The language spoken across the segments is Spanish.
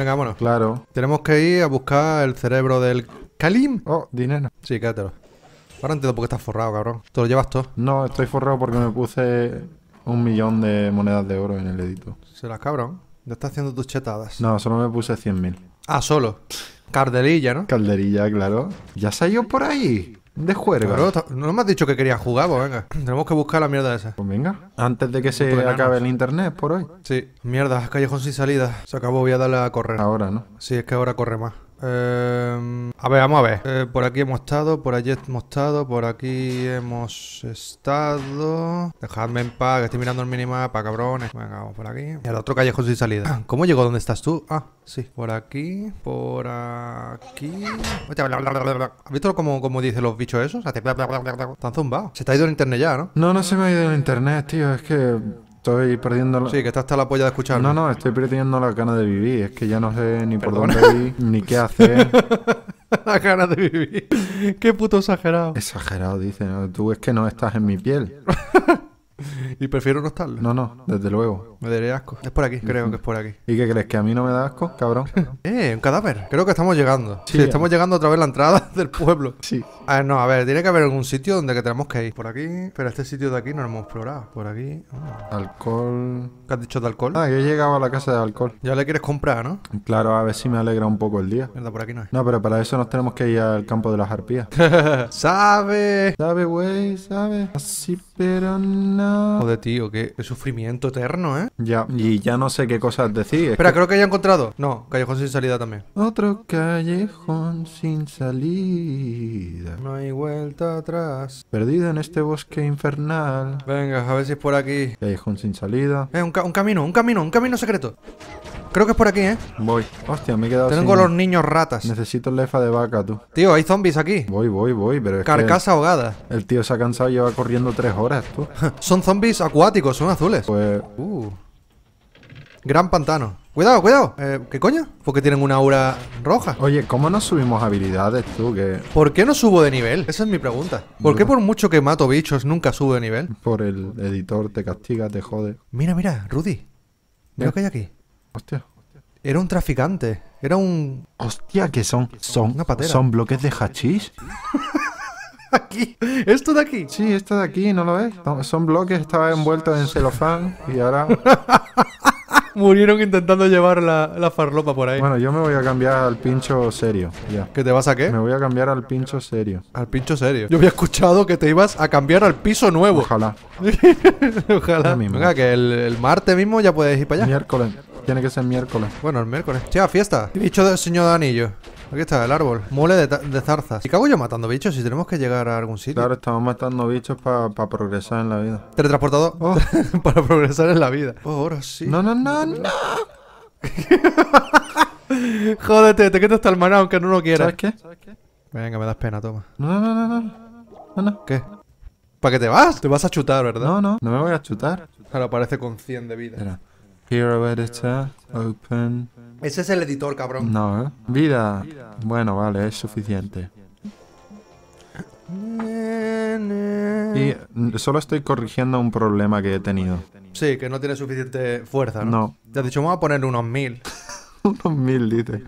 Venga, bueno, Claro. Tenemos que ir a buscar el cerebro del Kalim. Oh, dinero. Sí, quédatelo. Ahora entiendo por qué estás forrado, cabrón. ¿Te lo llevas todo? No, estoy forrado porque me puse un millón de monedas de oro en el edito. Serás cabrón. Ya estás haciendo tus chetadas. No, solo me puse 100.000. Ah, solo. Calderilla, ¿no? Calderilla, claro. ¿Ya salió por ahí? de juerga. no me has dicho que querías jugar, pues venga. Tenemos que buscar la mierda esa. Pues venga. Antes de que se acabe el internet por hoy. Sí. Mierda, callejón sin salida. Se acabó, voy a darle a correr. Ahora, ¿no? Sí, es que ahora corre más. Eh, a ver, vamos a ver. Eh, por aquí hemos estado, por allí hemos estado, por aquí hemos estado. Dejadme en paz, que estoy mirando el minimapa, cabrones. Venga, vamos por aquí. y al otro callejón sin salida. Ah, ¿Cómo llegó? ¿Dónde estás tú? Ah, sí. Por aquí, por aquí. ¿Has visto cómo, dicen los bichos esos? Están zumbados. Se te ha ido el internet ya, ¿no? No, no se me ha ido el internet, tío. Es que... Estoy perdiendo la... Sí, que está hasta la polla de escuchar. No, no, estoy perdiendo la gana de vivir. Es que ya no sé ni por dónde ir, ni qué hacer. La ganas de vivir. Qué puto exagerado. Exagerado, dice. tú es que no estás en mi piel. y prefiero no estarlo. No, no, desde luego. Me daré asco. Es por aquí, creo que es por aquí. ¿Y qué crees? ¿Que a mí no me da asco, cabrón? eh, un cadáver. Creo que estamos llegando. Sí, eh. estamos llegando otra vez de la entrada del pueblo. Sí. A ver, no, a ver, tiene que haber algún sitio donde que tenemos que ir. Por aquí, pero este sitio de aquí no lo hemos explorado. Por aquí. Ah. Alcohol. ¿Qué has dicho de alcohol? Ah, yo he llegado a la casa de alcohol. Ya le quieres comprar, ¿no? Claro, a ver si me alegra un poco el día. por aquí no No, pero para eso nos tenemos que ir al campo de las arpías. ¡Sabe! Sabe, güey, sabe. Así, pero no. Joder, ah. tío, qué, sufrimiento eterno, ¿eh? Ya, y ya no sé qué cosas decir. Espera, creo que haya he encontrado. No, callejón sin salida también. Otro callejón sin salida. No hay vuelta atrás. Perdido en este bosque infernal. Venga, a ver si es por aquí. Callejón sin salida. Eh, un camino, un camino, un camino secreto. Creo que es por aquí, ¿eh? Voy. Hostia, me he quedado Tengo los niños ratas. Necesito lefa de vaca, tú. Tío, hay zombies aquí. Voy, voy, voy, pero es Carcasa ahogada. El tío se ha cansado y lleva corriendo tres horas, tú. son zombies acuáticos, son azules. Pues... Uh. Gran pantano. Cuidado, cuidado. Eh, ¿Qué coño? Porque tienen una aura roja. Oye, ¿cómo no subimos habilidades tú? Que... ¿Por qué no subo de nivel? Esa es mi pregunta. ¿Por qué por mucho que mato bichos nunca subo de nivel? Por el editor, te castiga, te jode. Mira, mira, Rudy. Mira eh. lo que hay aquí. Hostia. Era un traficante. Era un. Hostia, que son. Son, ¿son bloques de hachís. aquí. ¿Esto de aquí? Sí, esto de aquí, ¿no lo ves? Son bloques, estaba envuelto en celofán y ahora. Murieron intentando llevar la, farlopa por ahí. Bueno, yo me voy a cambiar al pincho serio. Ya. te vas a qué? Me voy a cambiar al pincho serio. Al pincho serio. Yo había escuchado que te ibas a cambiar al piso nuevo. Ojalá. Ojalá. Venga, que el, el martes mismo ya puedes ir para allá. Miércoles. Tiene que ser miércoles. Bueno, el miércoles. Che, fiesta. Bicho del señor de anillo. Aquí está el árbol. Mole de, zarzas. ¿Y cago yo matando bichos si tenemos que llegar a algún sitio? Claro, estamos matando bichos oh. para progresar en la vida. Teletransportador. Oh, para progresar en la vida. ahora sí. No, no, no, no. Jódete, te quedas hasta el maná aunque no lo quieras. ¿Sabes qué? Venga, me das pena, toma. No, no, no, no. No, ¿Qué? ¿Para qué te vas? Te vas a chutar, ¿verdad? No, no. No me voy a chutar. Ahora parece con 100 de vida. Hero Editor, Open. Ese es el editor, cabrón. No, ¿eh? vida. Bueno, vale, es suficiente. Y solo estoy corrigiendo un problema que he tenido. Sí, que no tiene suficiente fuerza, ¿no? No. Te has dicho, vamos a poner unos mil. unos mil, dice.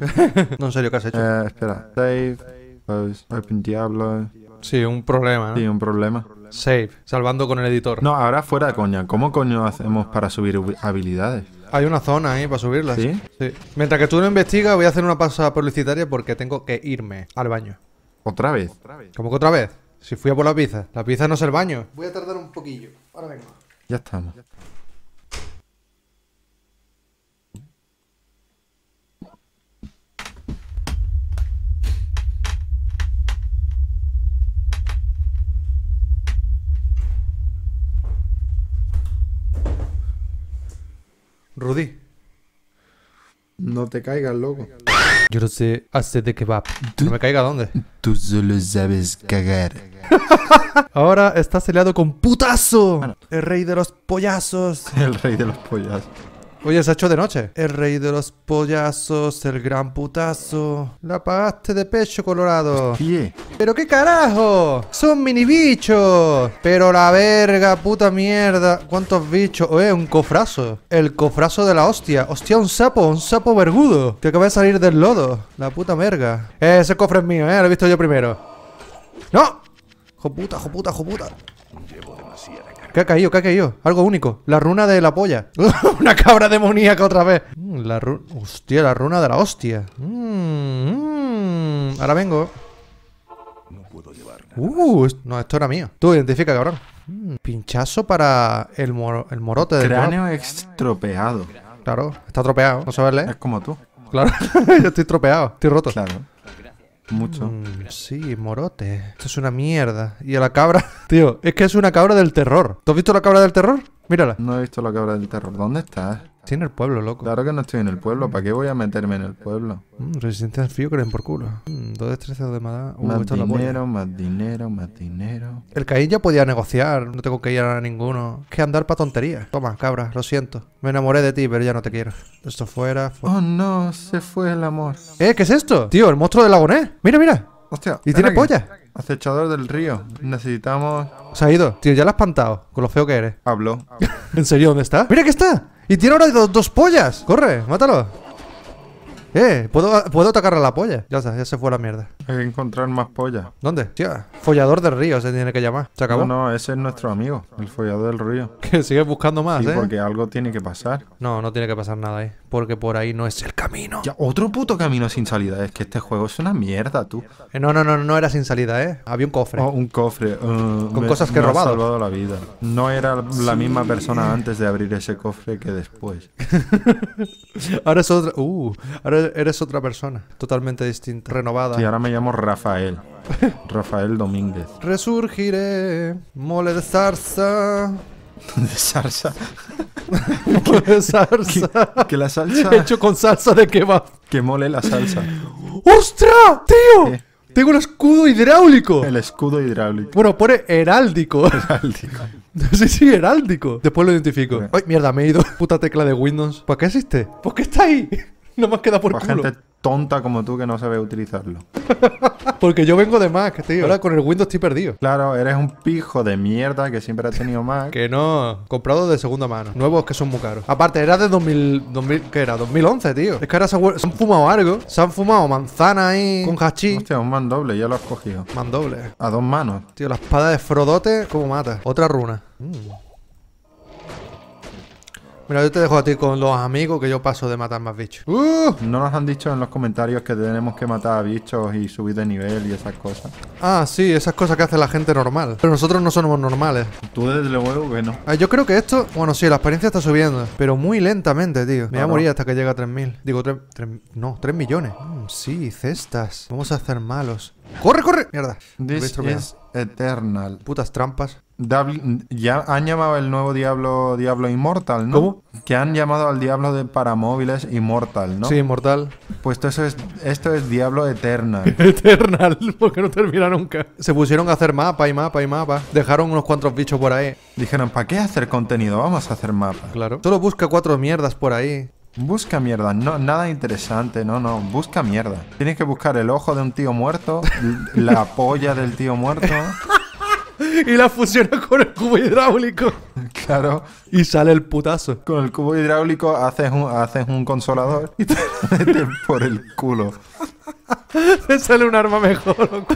no, en serio, ¿qué has hecho? Eh, espera. Save, open Diablo, Sí, un problema, ¿no? Sí, un problema. Save, salvando con el editor. No, ahora fuera de coña. ¿Cómo coño hacemos para subir habilidades? Hay una zona ahí para subirlas. ¿Sí? Mientras que tú lo investigas, voy a hacer una pasada publicitaria porque tengo que irme al baño. ¿Otra vez? ¿Cómo que otra vez? Si fui a por la pizza. La pizza no es el baño. Voy a tardar un poquillo. Ahora vengo. Ya estamos. Rudy. No te caigas, loco. Yo no sé hacer de kebab. no me caiga dónde. Tú solo sabes cagar. Ahora estás aliado con putazo. El rey de los pollazos. El rey de los pollazos. Oye, se ha hecho de noche. El rey de los pollazos, el gran putazo. La pagaste de pecho, Colorado. ¿Qué? ¿Pero qué carajo? Son mini bichos. Pero la verga, puta mierda. ¿Cuántos bichos? Oye, un cofrazo. El cofrazo de la hostia. Hostia, un sapo, un sapo vergudo. Que acaba de salir del lodo. La puta verga. Eh, ese cofre es mío, eh. Lo he visto yo primero. ¡No! Joputa, joputa, joputa. Llevo demasiada ¿Qué ha caído? ¿Qué ha caído? Algo único. La runa de la polla. Una cabra demoníaca otra vez. Mm, la runa... Hostia, la runa de la hostia. Mm, mm. Ahora vengo. Uh, no puedo esto, era mío. Tú identifica, cabrón. pinchazo para el, el morote del Cráneo estropeado. Claro, está tropeado. No a leer. ¿eh? Es como tú. Claro, yo estoy tropeado, estoy roto. Claro. Mucho. Mm, sí, morote. Esto es una mierda. Y a la cabra. Tío, es que es una cabra del terror. ¿Tú has visto la cabra del terror? Mírala. No he visto la cabra del terror. ¿Dónde estás? Estoy en el pueblo, loco. Claro que no estoy en el pueblo. ¿Para qué voy a meterme en el pueblo? Mmm, resistencia al frío, creen por culo. Mm, dos destrezas de madera. más dinero, más dinero, más dinero. El Caín ya podía negociar. No tengo que ir a ninguno. Es que andar para tonterías. Toma, cabra, lo siento. Me enamoré de ti, pero ya no te quiero. Esto fuera, Oh, no, se fue el amor. ¿Eh? ¿Qué es esto? Tío, el monstruo del lagonés. Mira, mira. Hostia. Y tiene polla. Acechador del río. Necesitamos. Se ha ido. Tío, ya la has espantado. Con lo feo que eres. Hablo. ¿En serio dónde está? ¡Mira que está! Y tiene ahora dos pollas. Corre, mátalo. Eh, puedo, puedo a la polla. Ya ya se fue la mierda. Hay que encontrar más polla. ¿Dónde? Tía, follador del río se tiene que llamar. ¿Se acabó? No, no, ese es nuestro amigo, el follador del río. Que sigue buscando más, sí, ¿eh? porque algo tiene que pasar. No, no tiene que pasar nada ahí. ¿eh? Porque por ahí no es el camino. Ya, otro puto camino sin salida. Es que este juego es una mierda, tú. Eh, no, no, no, no era sin salida, ¿eh? Había un cofre. Oh, un cofre. Eh, Con cosas que he robado. salvado la vida. No era la misma persona antes de abrir ese cofre que después. ahora es otra... Uh, ahora es eres, otra persona, totalmente distinta, renovada. Y ahora me llamo Rafael. Rafael Domínguez. Resurgiré, mole de zarza. ¿De zarza? mole de salsa. Que, la salsa... Hecho con salsa de kebab. Que mole la salsa. ¡Ostra, tío! Tengo un escudo hidráulico. El escudo hidráulico. Bueno, pone heráldico. Heráldico. sé si heráldico. Después lo identifico. Ay, mierda, me he ido. Puta tecla de Windows. ¿Para qué existe? ¿Por qué está ahí? No me has quedado por culo pues culo. gente tonta como tú que no sabe utilizarlo. Porque yo vengo de Mac, tío. Ahora con el Windows estoy perdido. Claro, eres un pijo de mierda que siempre has tenido Mac. que no, comprado de segunda mano. Nuevos que son muy caros. Aparte, era de 2000, ¿qué era? 2011, tío. Es que ahora se, han fumado algo. Se han fumado manzana ahí con hachí. Hostia, un doble ya lo has cogido. doble A dos manos. Tío, la espada de Frodote, ¿cómo mata? Otra runa. Mm. Mira, yo te dejo a ti con los amigos que yo paso de matar más bichos. No nos han dicho en los comentarios que tenemos que matar a bichos y subir de nivel y esas cosas. Ah, sí, esas cosas que hace la gente normal. Pero nosotros no somos normales. Tú desde luego que no. Eh, yo creo que esto... Bueno, sí, la experiencia está subiendo. Pero muy lentamente, tío. Me voy a morir hasta que llegue a 3.000. Digo, 3... No, 3 millones. Mm, sí, cestas. Vamos a hacer malos. ¡Corre, corre! Mierda. This is Eternal. Putas trampas. ya han llamado el nuevo Diablo Diablo Immortal, ¿no? ¿Cómo? Que han llamado al Diablo de paramóviles Inmortal, Immortal, ¿no? Sí, Immortal. Pues eso es, esto es Diablo Eternal. Eternal, porque no termina nunca. Se pusieron a hacer mapa y mapa y mapa. Dejaron unos cuantos bichos por ahí. Dijeron, ¿para qué hacer contenido? Vamos a hacer mapa. Claro. Solo busca cuatro mierdas por ahí. Busca mierda, no, nada interesante, no, no, busca mierda. Tienes que buscar el ojo de un tío muerto, la polla del tío muerto. y la fusionas con el cubo hidráulico. Claro. Y sale el putazo. Con el cubo hidráulico haces un, haces un consolador y te lo metes por el culo. Te sale un arma mejor.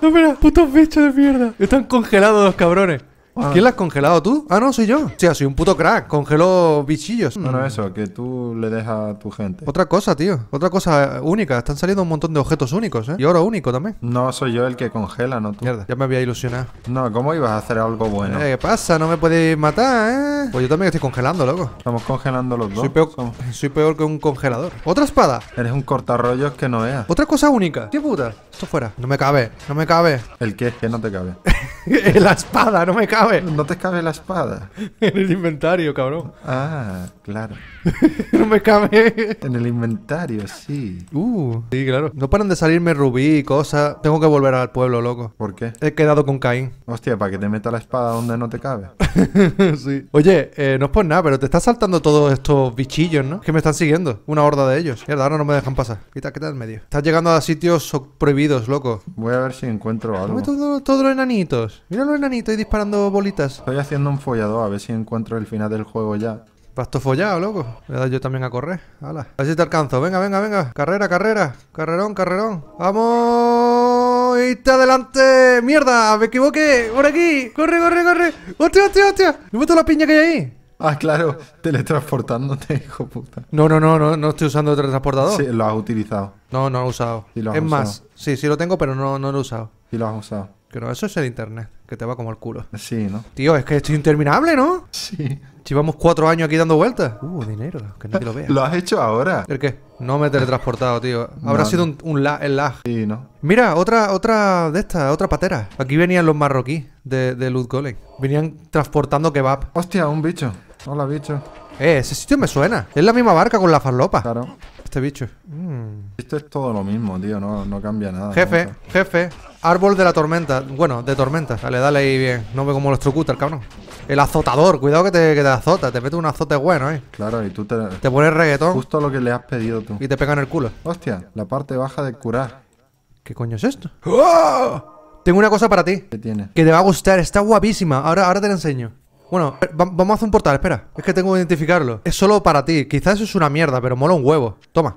no, mira, putos bichos de mierda. Están congelados los cabrones. Ah. ¿Quién la has congelado tú? Ah, no, soy yo. O sea, soy un puto crack. Congelo bichillos. No, no, mm. eso, que tú le dejas a tu gente. Otra cosa, tío. Otra cosa única. Están saliendo un montón de objetos únicos, ¿eh? Y oro único también. No, soy yo el que congela, no tú. Mierda, ya me había ilusionado. No, ¿cómo ibas a hacer algo bueno? Eh, ¿Qué pasa? No me puedes matar, ¿eh? Pues yo también estoy congelando, loco. Estamos congelando los dos. Soy peor, que un congelador. ¡Otra espada! Eres un cortarrollos que no veas. Otra cosa única. ¡Qué puta! Esto fuera. No me cabe, no me cabe. ¿El qué? Que no te cabe. la espada, no me cabe. No te cabe la espada. en el inventario, cabrón. Ah, claro. no me cabe. En el inventario, sí. Uh, sí, claro. No paran de salirme rubí y cosas. Tengo que volver al pueblo, loco. ¿Por qué? He quedado con Caín. Hostia, para que te meta la espada donde no te cabe. sí. Oye, eh, no es por nada, pero te estás saltando todos estos bichillos, ¿no? Que me están siguiendo. Una horda de ellos. Mierda, ahora no me dejan pasar. Quita, quita en medio. Estás llegando a sitios prohibidos, loco. Voy a ver si encuentro algo. Todos los enanitos. Mira los enanitos ahí disparando bolitas. Estoy haciendo un follado, a ver si encuentro el final del juego ya. Pasto follado, loco. Voy a dar yo también a correr. Hala. A ver si te alcanzo. Venga, venga, venga. Carrera, carrera. Carrerón, carrerón. ¡Vamos! ¡Y te adelante! ¡Mierda! ¡Me equivoqué! ¡Por aquí! ¡Corre, corre, corre! ¡Hostia, hostia, hostia! hostia he meto la piña que hay ahí? Ah, claro, teletransportándote, hijo puta. No, no, no, no, no estoy usando el teletransportador. Sí, lo has utilizado. No, no lo he usado. es más, sí, sí lo tengo, pero no, no lo he usado. ¿Y lo has usado. Pero eso es el internet te va como el culo. Sí, ¿no? Tío, es que esto es interminable, ¿no? Sí. Llevamos cuatro años aquí dando vueltas. Uh, dinero, que nadie lo vea. ¿Lo has hecho ahora? ¿El qué? No me he teletransportado, tío. Habrá sido un, la, el lag. Sí, ¿no? Mira, otra, otra de estas, otra patera. Aquí venían los marroquíes de, de Venían transportando kebab. Hostia, un bicho. Hola, bicho. Eh, ese sitio me suena. Es la misma barca con la farlopa. Claro. Este bicho. Mm. Esto es todo lo mismo, tío. No, no cambia nada. Jefe, jefe. Árbol de la tormenta. Bueno, de tormenta, Dale, dale ahí bien. No ve como los trucuter, cabrón. El azotador. Cuidado que te, que azota. Te mete un azote bueno, eh. Claro, y tú te... Te pones reggaetón. Justo lo que le has pedido tú. Y te pegan el culo. Hostia, la parte baja de curar. ¿Qué coño es esto? ¡Ah! Tengo una cosa para ti. ¿Qué tiene? Que te va a gustar. Está guapísima. Ahora, ahora te la enseño. Bueno, eh, vamos a hacer un portal, espera. Es que tengo que identificarlo. Es solo para ti. Quizás eso es una mierda, pero mola un huevo. Toma.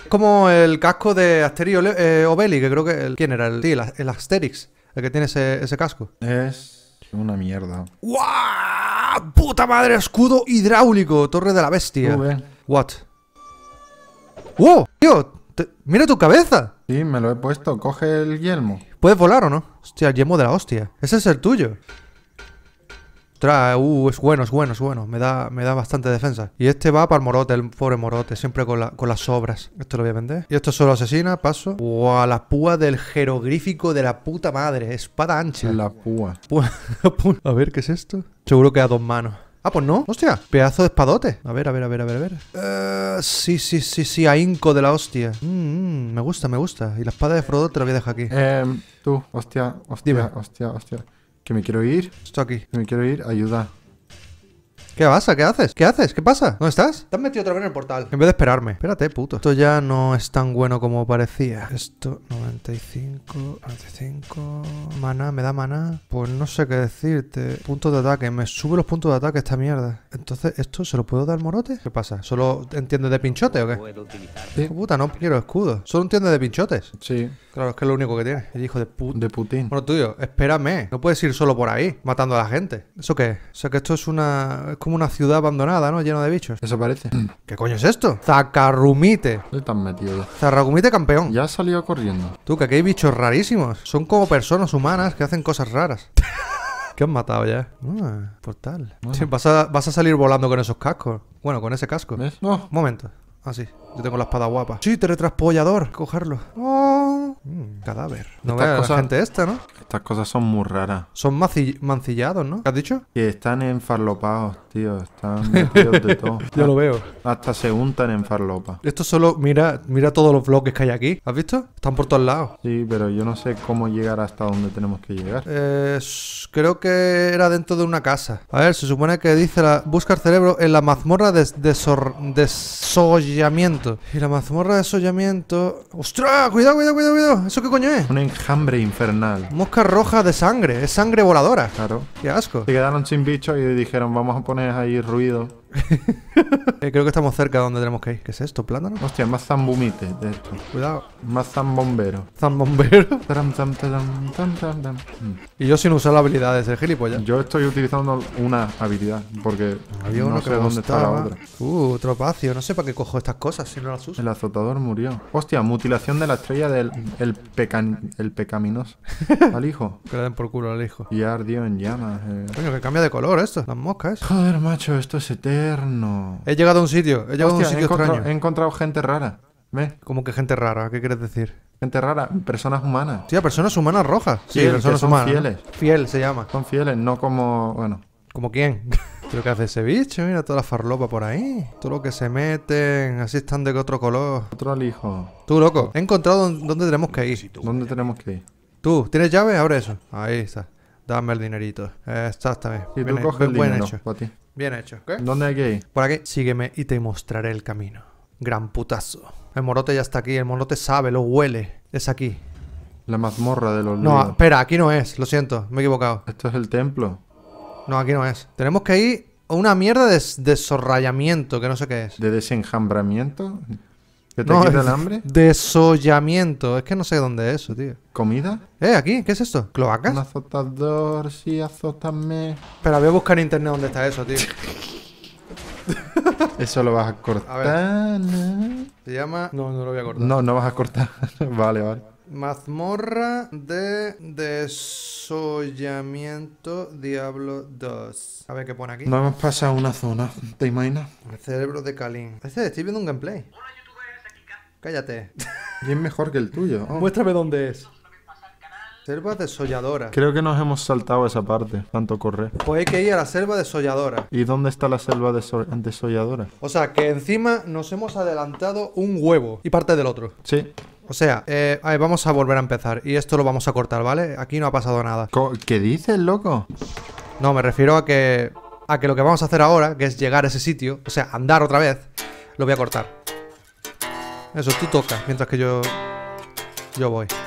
Es como el casco de Asterio eh, que creo que... ¿Quién era? El, sí, el, Asterix. El que tiene ese, casco. Es una mierda. ¡Guau! ¡Puta madre! Escudo hidráulico. Torre de la bestia. What? ¡Wow! Tío, mira tu cabeza. Sí, me lo he puesto. Coge el yelmo. ¿Puedes volar o no? Hostia, el yelmo de la hostia. Ese es el tuyo. Uh, es bueno, es bueno, es bueno. Me da, me da bastante defensa. Y este va para el morote, el pobre morote, siempre con, con las sobras. Esto lo voy a vender. Y esto solo asesina, paso. Wow, la púa del jeroglífico de la puta madre. Espada ancha. La púa. a ver, ¿qué es esto? Seguro que a dos manos. Ah, pues no. Hostia, pedazo de espadote. A ver, a ver, a ver, a ver, a ver. Eh, sí, sí, sí, sí, ahínco de la hostia. Mm, mm, me gusta, me gusta. Y la espada de Frodo te la voy a dejar aquí. Eh, tú, hostia, hostia, hostia, hostia. Que me quiero ir. Esto aquí. Que me quiero ir. Ayuda. ¿Qué pasa? ¿Qué haces? ¿Qué haces? ¿Qué pasa? ¿Dónde estás? Te has metido otra vez en el portal. En vez de esperarme. Espérate, puto. Esto ya no es tan bueno como parecía. Esto, 95, 95... Mana, ¿me da mana? Pues no sé qué decirte. Puntos de ataque. Me sube los puntos de ataque esta mierda. Entonces, ¿esto se lo puedo dar morote? ¿Qué pasa? ¿Solo entiende de pinchote o qué? Puta, no quiero escudo. ¿Solo entiendes de pinchotes? Sí. Claro, es que es lo único que tiene. El hijo de Putin. De Putin. Bueno, tuyo, espérame. No puedes ir solo por ahí, matando a la gente. ¿Eso qué? O sea, que esto es una. Es como una ciudad abandonada, ¿no? Llena de bichos. Eso parece. ¿Qué coño es esto? Zacarrumite. ¿Dónde tan metido Zarragumite campeón. Ya ha salido corriendo. Tú, que aquí hay bichos rarísimos. Son como personas humanas que hacen cosas raras. ¿Qué han matado ya? Ah, portal. Sí, vas, a, vas a salir volando con esos cascos. Bueno, con ese casco. ¿Ves? No. Un momento. Ah, sí. Yo tengo la espada guapa. Sí, teletranspollador. Cogerlo. Oh. Mm, cadáver. No estas cosas, la gente esta, ¿no? Estas cosas son muy raras. Son mancillados, ¿no? ¿Qué has dicho? Que están enfarlopados tío. Están metidos de todo. Yo lo veo. Hasta se untan en farlopa. Esto solo, mira, mira todos los bloques que hay aquí. ¿Has visto? Están por todos lados. Sí, pero yo no sé cómo llegar hasta donde tenemos que llegar. Eh, creo que era dentro de una casa. A ver, se supone que dice la... Busca cerebro en la mazmorra de desollamiento. Y la mazmorra de desollamiento... ¡Ostras! ¡Cuidado, cuidado, cuidado, cuidado! ¿Eso qué coño es? Un enjambre infernal. Mosca roja de sangre. Es sangre voladora. Claro. Qué asco. Se quedaron sin bicho y dijeron, vamos a poner hay ahí ruido. Eh, creo que estamos cerca de donde tenemos que ir. ¿Qué es esto? ¿Plátano? Hostia, más zambumite de esto. Cuidado. Más zambombero. Zambombero. Mm. y yo sin usar la habilidad de ¿eh, gilipollas. Yo estoy utilizando una habilidad porque Había no sé dónde está la otra. Uh, tropacio. No sé para qué cojo estas cosas si no las uso. El azotador murió. Hostia, mutilación de la estrella del el, pecan, el pecaminoso. al hijo. Que le den por culo al hijo. Y ardió en llamas. Eh. Coño, que cambia de color esto. Las moscas. Joder, macho, esto es eterno. He llegado a un sitio, he llegado a un sitio extraño. He encontrado gente rara. ve Como que gente rara, ¿qué quieres decir? Gente rara, personas humanas. Sí, personas humanas rojas. Sí, personas son humanas. fieles. Fiel se llama. Son fieles, no como, bueno. ¿Como quién? Pero que hace ese bicho, mira toda la farlopa por ahí. Todo lo que se meten, así están de otro color. Otro alijo. Tú, loco, he encontrado dónde tenemos que ir. ¿Dónde tenemos que ir? Tú, ¿tienes llave? Abre eso. Ahí está. Dame el dinerito. Exactamente. Y tú Bien, el dinero Bien hecho. ¿Qué? ¿Dónde hay que ir? Por aquí. Sígueme y te mostraré el camino. Gran putazo. El morote ya está aquí. El morote sabe, lo huele. Es aquí. La mazmorra de los No, espera, aquí no es. Lo siento, me he equivocado. Esto es el templo. No, aquí no es. Tenemos que ir a una mierda de desorrayamiento, que no sé qué es. ¿De desenjambramiento? ¿Que te quita el hambre? Desollamiento. Es que no sé dónde es eso, tío. ¿Comida? Eh, aquí, ¿qué es esto? ¿Cloacas? Un azotador, sí, azótame. Pero voy a buscar en internet dónde está eso, tío. Eso lo vas a cortar. Se llama. No, no lo voy a cortar. No, no vas a cortar. vale, vale. Mazmorra de desollamiento Diablo 2. A ver qué pone aquí. No hemos pasado una zona, ¿te imaginas? El cerebro de Kalin. Este, estoy viendo un gameplay. Cállate. Bien mejor que el tuyo. Oh. Muéstrame dónde es. Selva desolladora. Creo que nos hemos saltado esa parte, tanto correr. Pues hay que ir a la selva desolladora. ¿Y dónde está la selva desolladora? O sea, que encima nos hemos adelantado un huevo y parte del otro. Sí. O sea, eh, vamos a volver a empezar. Y esto lo vamos a cortar, ¿vale? Aquí no ha pasado nada. ¿Qué dices, loco? No, me refiero a que. a que lo que vamos a hacer ahora, que es llegar a ese sitio, o sea, andar otra vez, lo voy a cortar. Eso, tú tocas mientras que yo. Yo voy.